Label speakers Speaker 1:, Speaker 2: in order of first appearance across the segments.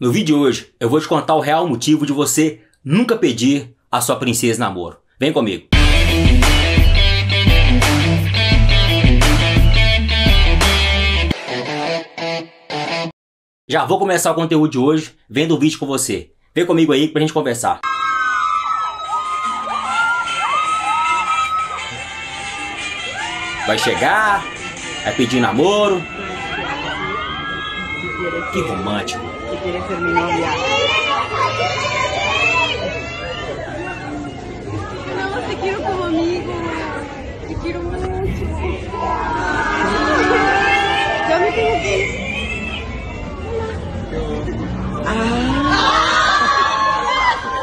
Speaker 1: No vídeo de hoje eu vou te contar o real motivo de você nunca pedir a sua princesa namoro. Vem comigo. Já vou começar o conteúdo de hoje vendo o vídeo com você. Vem comigo aí pra gente conversar. Vai chegar, vai pedir namoro, que romântico. Não, você quer como amigo. Eu quero muito. Já me entendi.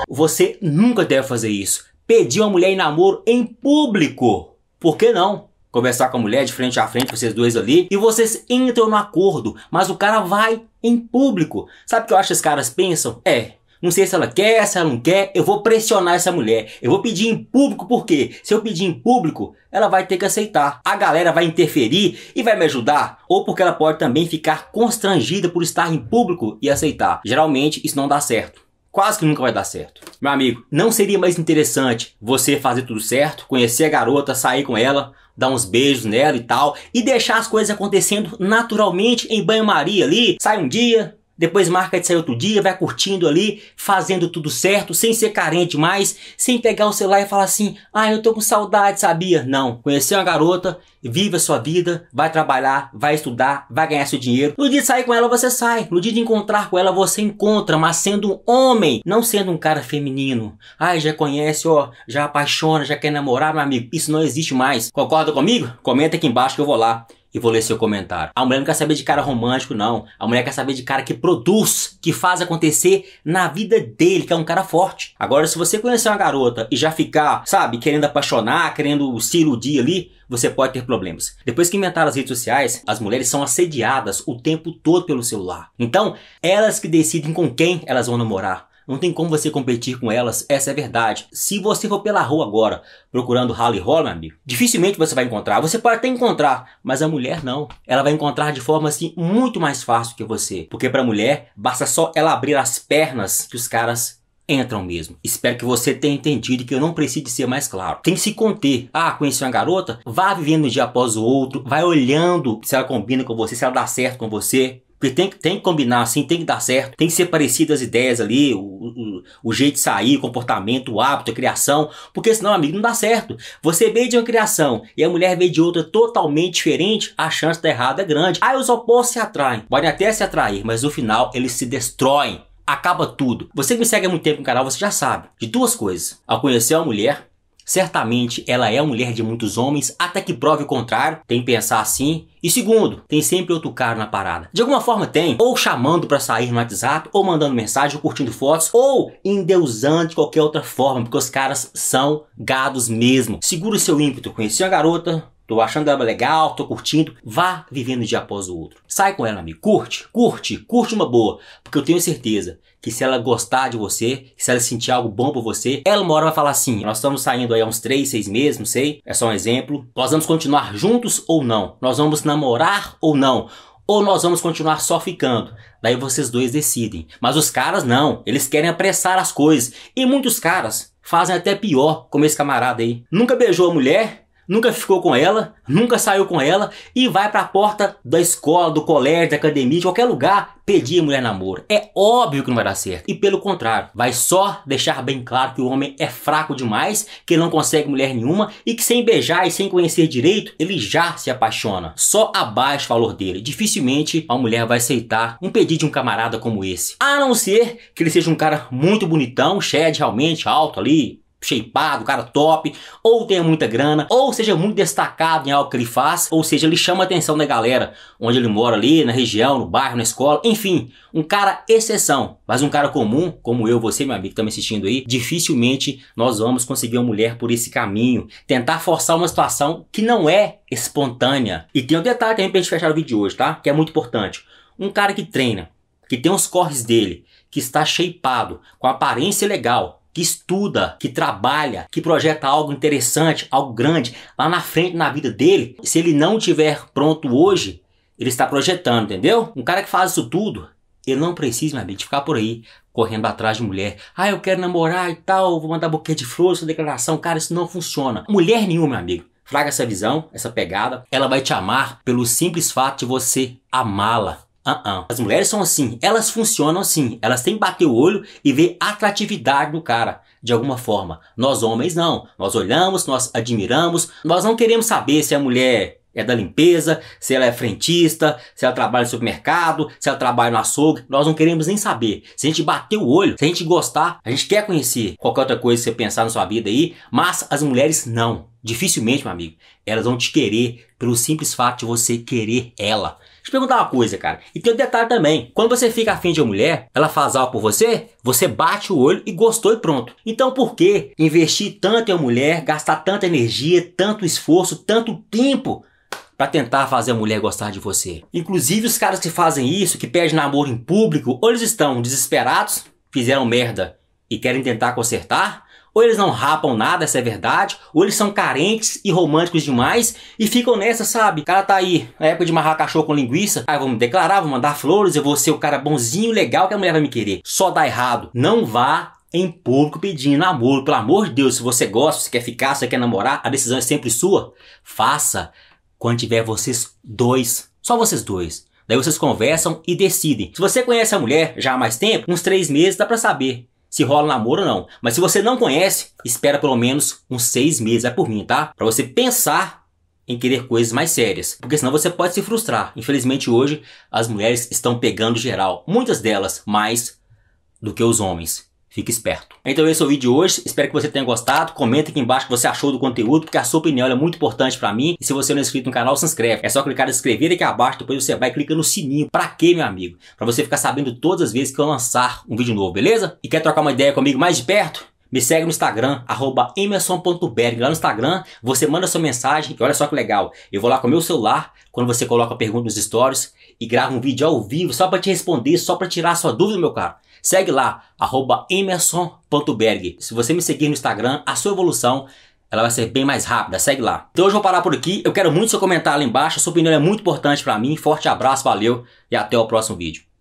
Speaker 1: Você nunca deve fazer isso. Pedir uma mulher em namoro em público. Por que não? conversar com a mulher de frente a frente, vocês dois ali, e vocês entram no acordo, mas o cara vai em público. Sabe o que eu acho que os caras pensam? É, não sei se ela quer, se ela não quer, eu vou pressionar essa mulher. Eu vou pedir em público porque se eu pedir em público, ela vai ter que aceitar. A galera vai interferir e vai me ajudar, ou porque ela pode também ficar constrangida por estar em público e aceitar. Geralmente isso não dá certo quase que nunca vai dar certo. Meu amigo, não seria mais interessante você fazer tudo certo, conhecer a garota, sair com ela, dar uns beijos nela e tal, e deixar as coisas acontecendo naturalmente em banho-maria ali. Sai um dia, depois marca de sair outro dia, vai curtindo ali, fazendo tudo certo, sem ser carente mais, sem pegar o celular e falar assim, ah, eu tô com saudade, sabia? Não, conheceu uma garota, viva a sua vida, vai trabalhar, vai estudar, vai ganhar seu dinheiro. No dia de sair com ela, você sai. No dia de encontrar com ela, você encontra, mas sendo um homem, não sendo um cara feminino. Ai, já conhece, ó, já apaixona, já quer namorar, meu amigo. Isso não existe mais. Concorda comigo? Comenta aqui embaixo que eu vou lá e vou ler seu comentário. A mulher não quer saber de cara romântico, não. A mulher quer saber de cara que produz, que faz acontecer na vida dele, que é um cara forte. Agora, se você conhecer uma garota e já ficar, sabe, querendo apaixonar, querendo se iludir ali, você pode ter problemas. Depois que inventaram as redes sociais, as mulheres são assediadas o tempo todo pelo celular. Então, elas que decidem com quem elas vão namorar. Não tem como você competir com elas, essa é a verdade. Se você for pela rua agora procurando Harley Holland, dificilmente você vai encontrar. Você pode até encontrar, mas a mulher não. Ela vai encontrar de forma assim muito mais fácil que você. Porque pra mulher, basta só ela abrir as pernas que os caras entram mesmo. Espero que você tenha entendido que eu não preciso ser mais claro. Tem que se conter. Ah, conheci uma garota? Vá vivendo um dia após o outro, vai olhando se ela combina com você, se ela dá certo com você. Porque tem, tem que combinar, assim, tem que dar certo, tem que ser parecidas as ideias ali, o, o, o jeito de sair, o comportamento, o hábito, a criação, porque senão, amigo, não dá certo. Você veio de uma criação e a mulher veio de outra totalmente diferente, a chance da errada é grande. Aí ah, os opostos se atraem, podem até se atrair, mas no final eles se destroem acaba tudo. Você que me segue há muito tempo no canal, você já sabe de duas coisas. Ao conhecer uma mulher, Certamente ela é a mulher de muitos homens, até que prove o contrário, tem que pensar assim. E segundo, tem sempre outro cara na parada. De alguma forma tem, ou chamando para sair no WhatsApp, ou mandando mensagem, ou curtindo fotos, ou endeusando de qualquer outra forma, porque os caras são gados mesmo. Segura o seu ímpeto, conheci a garota, tô achando ela legal, tô curtindo. Vá vivendo um dia após o outro. Sai com ela, amigo. Curte, curte, curte uma boa. Porque eu tenho certeza que se ela gostar de você, se ela sentir algo bom por você, ela uma hora vai falar assim: nós estamos saindo aí há uns 3, 6 meses, não sei, é só um exemplo. Nós vamos continuar juntos ou não? Nós vamos namorar ou não? Ou nós vamos continuar só ficando? Daí vocês dois decidem. Mas os caras não, eles querem apressar as coisas. E muitos caras fazem até pior, como esse camarada aí. Nunca beijou a mulher, nunca ficou com ela, nunca saiu com ela e vai para a porta da escola, do colégio, da academia, de qualquer lugar pedir a mulher namoro. É óbvio que não vai dar certo. E pelo contrário, vai só deixar bem claro que o homem é fraco demais, que não consegue mulher nenhuma e que sem beijar e sem conhecer direito, ele já se apaixona. Só abaixo o valor dele. Dificilmente a mulher vai aceitar um pedido de um camarada como esse. A não ser que ele seja um cara muito bonitão, Chad realmente alto ali, shapeado, cara top, ou tenha muita grana, ou seja muito destacado em algo que ele faz, ou seja, ele chama a atenção da galera onde ele mora ali, na região, no bairro, na escola, enfim, um cara exceção, mas um cara comum, como eu, você, meu amigo, que tá me assistindo aí, dificilmente nós vamos conseguir uma mulher por esse caminho, tentar forçar uma situação que não é espontânea. E tem um detalhe também pra gente fechar o vídeo de hoje, tá? Que é muito importante. Um cara que treina, que tem os corres dele, que está shapeado, com aparência legal, que estuda, que trabalha, que projeta algo interessante, algo grande lá na frente na vida dele, se ele não tiver pronto hoje, ele está projetando, entendeu? Um cara que faz isso tudo, ele não precisa, meu amigo, de ficar por aí correndo atrás de mulher. Ah, eu quero namorar e tal, vou mandar buquê de flores, sua declaração. Cara, isso não funciona. Mulher nenhuma, meu amigo. Fraga essa visão, essa pegada. Ela vai te amar pelo simples fato de você amá-la. Uh -uh. As mulheres são assim, elas funcionam assim, elas têm que bater o olho e ver atratividade no cara, de alguma forma. Nós homens não, nós olhamos, nós admiramos, nós não queremos saber se a mulher é da limpeza, se ela é frentista, se ela trabalha no supermercado, se ela trabalha no açougue, nós não queremos nem saber. Se a gente bater o olho, se a gente gostar, a gente quer conhecer qualquer outra coisa que você pensar na sua vida aí, mas as mulheres não. Dificilmente, meu amigo, elas vão te querer pelo simples fato de você querer ela. Deixa eu perguntar uma coisa, cara. E tem um detalhe também. Quando você fica afim de uma mulher, ela faz algo por você, você bate o olho e gostou e pronto. Então por que investir tanto em uma mulher, gastar tanta energia, tanto esforço, tanto tempo para tentar fazer a mulher gostar de você. Inclusive, os caras que fazem isso, que pedem namoro em público, ou eles estão desesperados, fizeram merda e querem tentar consertar, ou eles não rapam nada, essa é verdade, ou eles são carentes e românticos demais e ficam nessa, sabe? O cara tá aí, na época de marrar cachorro com linguiça, aí ah, vou me declarar, vou mandar flores, eu vou ser o cara bonzinho, legal, que a mulher vai me querer. Só dá errado. Não vá em público pedindo namoro. Pelo amor de Deus, se você gosta, se quer ficar, se quer namorar, a decisão é sempre sua. Faça quando tiver vocês dois, só vocês dois. Daí vocês conversam e decidem. Se você conhece a mulher já há mais tempo, uns três meses dá para saber se rola namoro ou não. Mas se você não conhece, espera pelo menos uns seis meses, é por mim, tá? Pra você pensar em querer coisas mais sérias, porque senão você pode se frustrar. Infelizmente hoje as mulheres estão pegando geral, muitas delas mais do que os homens. Fique esperto. Então esse é o vídeo de hoje. Espero que você tenha gostado. Comenta aqui embaixo o que você achou do conteúdo, porque a sua opinião é muito importante para mim. E se você não é inscrito no canal, se inscreve. É só clicar em inscrever aqui abaixo, depois você vai clicar no sininho. Para quê, meu amigo? Para você ficar sabendo todas as vezes que eu lançar um vídeo novo, beleza? E quer trocar uma ideia comigo mais de perto? Me segue no Instagram, arroba emerson.berg. Lá no Instagram, você manda sua mensagem e olha só que legal. Eu vou lá com o meu celular, quando você coloca a pergunta nos stories, e grava um vídeo ao vivo só para te responder, só para tirar sua dúvida, meu caro. Segue lá, arroba emerson.berg. Se você me seguir no Instagram, a sua evolução ela vai ser bem mais rápida, segue lá. Então hoje eu vou parar por aqui, eu quero muito seu comentário lá embaixo, sua opinião é muito importante para mim. Forte abraço, valeu e até o próximo vídeo.